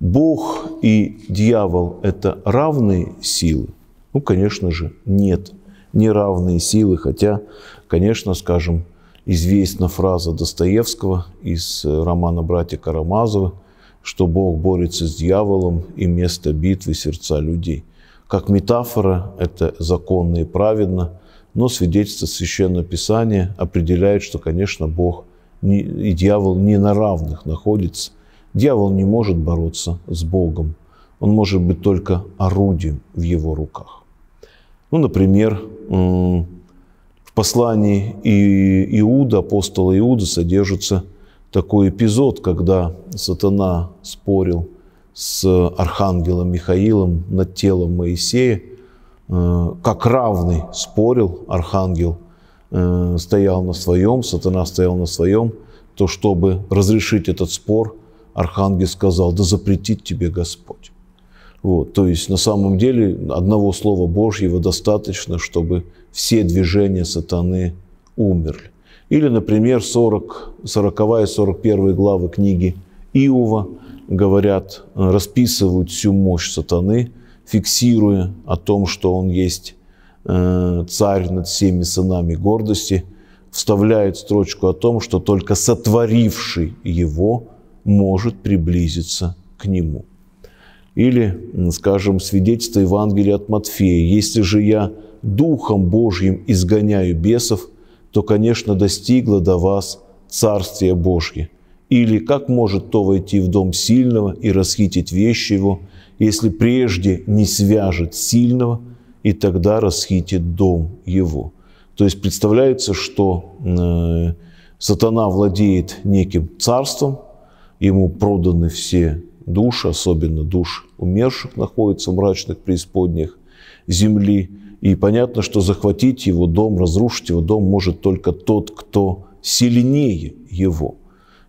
Бог и дьявол – это равные силы? Ну, конечно же, нет. Неравные силы, хотя, конечно, скажем, известна фраза Достоевского из э, романа «Братья Карамазовы», что Бог борется с дьяволом и место битвы сердца людей. Как метафора это законно и праведно, но свидетельство Священного Писания определяет, что, конечно, Бог и дьявол не на равных находятся – Дьявол не может бороться с Богом. Он может быть только орудием в его руках. Ну, например, в послании Иуда, апостола Иуда, содержится такой эпизод, когда сатана спорил с архангелом Михаилом над телом Моисея, э, как равный спорил, архангел э, стоял на своем, сатана стоял на своем, то чтобы разрешить этот спор – архангел сказал, да запретит тебе Господь. Вот, то есть на самом деле одного слова Божьего достаточно, чтобы все движения сатаны умерли. Или, например, 40, 40 и 41 главы книги Иова говорят, расписывают всю мощь сатаны, фиксируя о том, что он есть э, царь над всеми сынами гордости, вставляет строчку о том, что только сотворивший его – может приблизиться к нему. Или, скажем, свидетельство Евангелия от Матфея. «Если же я Духом Божьим изгоняю бесов, то, конечно, достигло до вас Царствие Божье. Или как может то войти в дом сильного и расхитить вещи его, если прежде не свяжет сильного, и тогда расхитит дом его?» То есть представляется, что э, сатана владеет неким царством, Ему проданы все души, особенно душ умерших находятся в мрачных преисподнях земли. И понятно, что захватить его дом, разрушить его дом может только тот, кто сильнее его.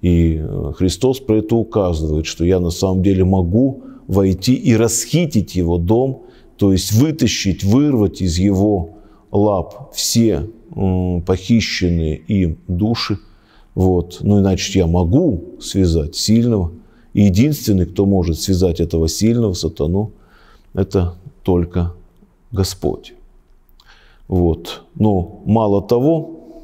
И э, Христос про это указывает, что я на самом деле могу войти и расхитить его дом, то есть вытащить, вырвать из его лап все похищенные им души – вот. Ну, иначе я могу связать сильного. И единственный, кто может связать этого сильного сатану, это только Господь. Вот. Но мало того,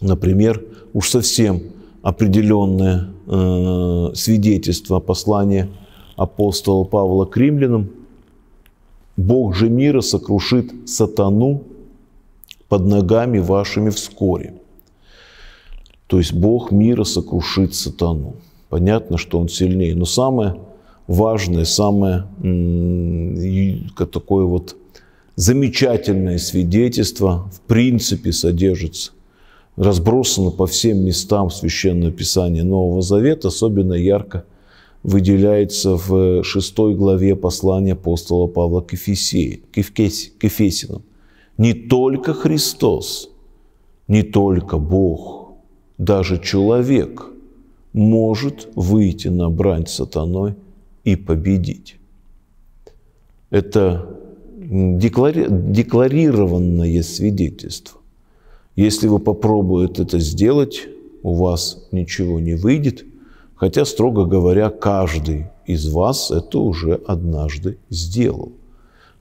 например, уж совсем определенное э, свидетельство послания апостола Павла к римлянам, Бог же мира сокрушит сатану под ногами вашими вскоре – то есть Бог мира сокрушит сатану. Понятно, что он сильнее. Но самое важное, самое такое вот замечательное свидетельство в принципе содержится. Разбросано по всем местам Священного Писания Нового Завета, особенно ярко выделяется в шестой главе послания апостола Павла к, Ефесии, к, Ефес, к Ефесинам. Не только Христос, не только Бог – даже человек может выйти на брань сатаной и победить. Это декларированное свидетельство. Если вы попробуете это сделать, у вас ничего не выйдет, хотя, строго говоря, каждый из вас это уже однажды сделал.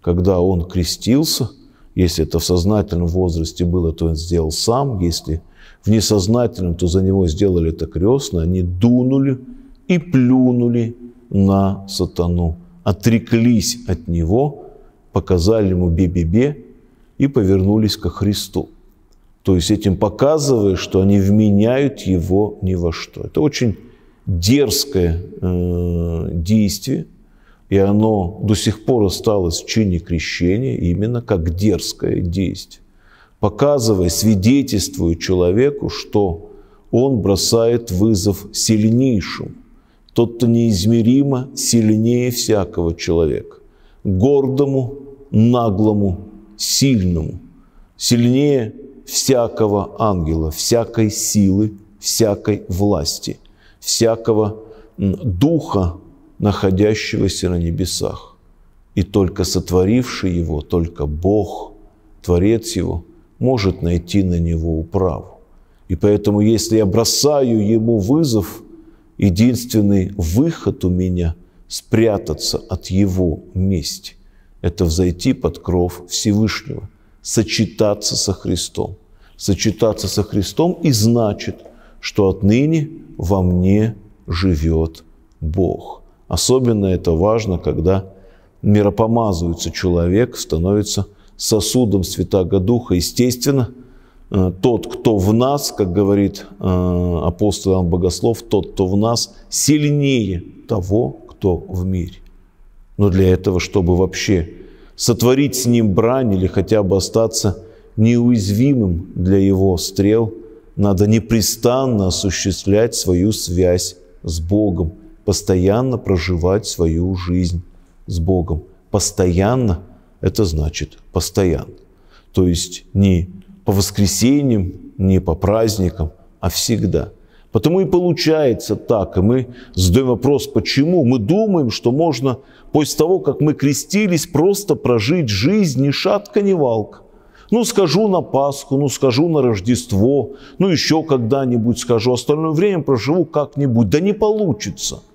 Когда он крестился, если это в сознательном возрасте было, то он сделал сам, если – в несознательном, то за него сделали это крестно, они дунули и плюнули на сатану, отреклись от него, показали ему бе-бе-бе и повернулись ко Христу. То есть этим показывая, что они вменяют его ни во что. Это очень дерзкое э, действие, и оно до сих пор осталось в чине крещения именно как дерзкое действие показывая, свидетельствуя человеку, что он бросает вызов сильнейшему. Тот, кто неизмеримо сильнее всякого человека. Гордому, наглому, сильному. Сильнее всякого ангела, всякой силы, всякой власти, всякого духа, находящегося на небесах. И только сотворивший его, только Бог, Творец его – может найти на него управу. И поэтому, если я бросаю ему вызов, единственный выход у меня – спрятаться от его мести. Это взойти под кров Всевышнего, сочетаться со Христом. Сочетаться со Христом и значит, что отныне во мне живет Бог. Особенно это важно, когда миропомазывается человек, становится – сосудом Святаго Духа. Естественно, э, тот, кто в нас, как говорит э, апостол Иоанн Богослов, тот, кто в нас, сильнее того, кто в мире. Но для этого, чтобы вообще сотворить с ним брань или хотя бы остаться неуязвимым для его стрел, надо непрестанно осуществлять свою связь с Богом, постоянно проживать свою жизнь с Богом, постоянно – это значит постоянно. То есть не по воскресеньям, не по праздникам, а всегда. Потому и получается так, и мы задаем вопрос, почему. Мы думаем, что можно после того, как мы крестились, просто прожить жизнь ни шатка, ни валка. Ну, скажу на Пасху, ну, скажу на Рождество, ну, еще когда-нибудь скажу. Остальное время проживу как-нибудь. Да не получится –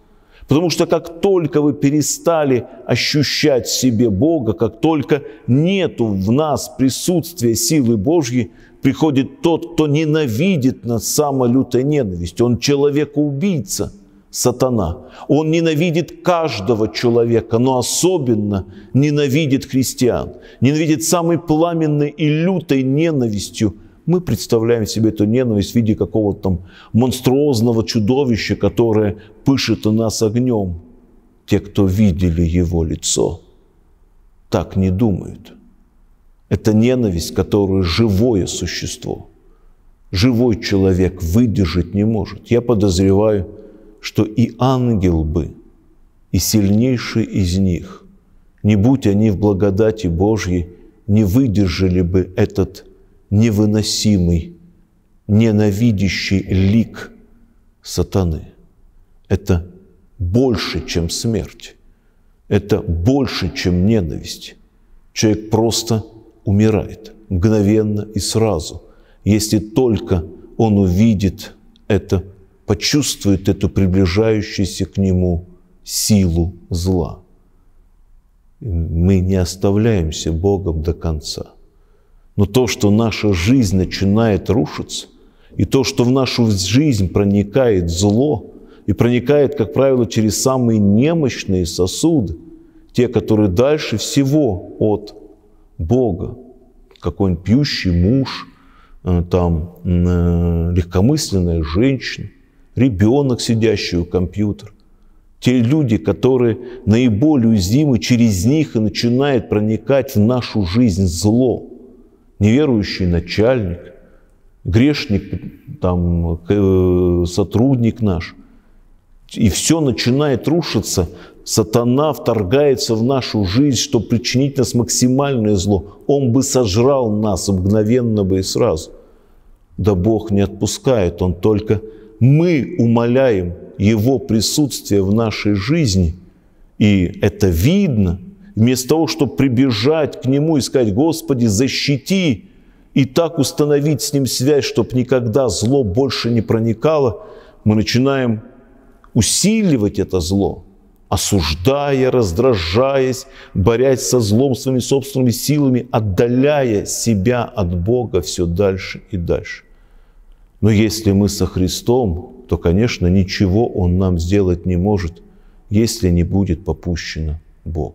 Потому что как только вы перестали ощущать в себе Бога, как только нету в нас присутствия силы Божьей, приходит тот, кто ненавидит нас самой лютой ненавистью. Он человек-убийца, сатана. Он ненавидит каждого человека, но особенно ненавидит христиан. Ненавидит самой пламенной и лютой ненавистью – мы представляем себе эту ненависть в виде какого-то там монструозного чудовища, которое пышет у нас огнем. Те, кто видели его лицо, так не думают. Это ненависть, которую живое существо, живой человек выдержать не может. Я подозреваю, что и ангел бы, и сильнейший из них, не будь они в благодати Божьей, не выдержали бы этот невыносимый, ненавидящий лик сатаны. Это больше, чем смерть. Это больше, чем ненависть. Человек просто умирает мгновенно и сразу, если только он увидит это, почувствует эту приближающуюся к нему силу зла. Мы не оставляемся Богом до конца – но то, что наша жизнь начинает рушиться, и то, что в нашу жизнь проникает зло, и проникает, как правило, через самые немощные сосуды, те, которые дальше всего от Бога, какой-нибудь пьющий муж, э, там, э, легкомысленная женщина, ребенок, сидящий у компьютера. Те люди, которые наиболее уязвимы, через них и начинает проникать в нашу жизнь зло – неверующий начальник, грешник, там, э, сотрудник наш. И все начинает рушиться. Сатана вторгается в нашу жизнь, чтобы причинить нас максимальное зло. Он бы сожрал нас мгновенно бы и сразу. Да Бог не отпускает, Он только мы умоляем Его присутствие в нашей жизни. И это видно – вместо того, чтобы прибежать к Нему и сказать, Господи, защити, и так установить с Ним связь, чтобы никогда зло больше не проникало, мы начинаем усиливать это зло, осуждая, раздражаясь, борясь со злом своими собственными силами, отдаляя себя от Бога все дальше и дальше. Но если мы со Христом, то, конечно, ничего Он нам сделать не может, если не будет попущено Бог.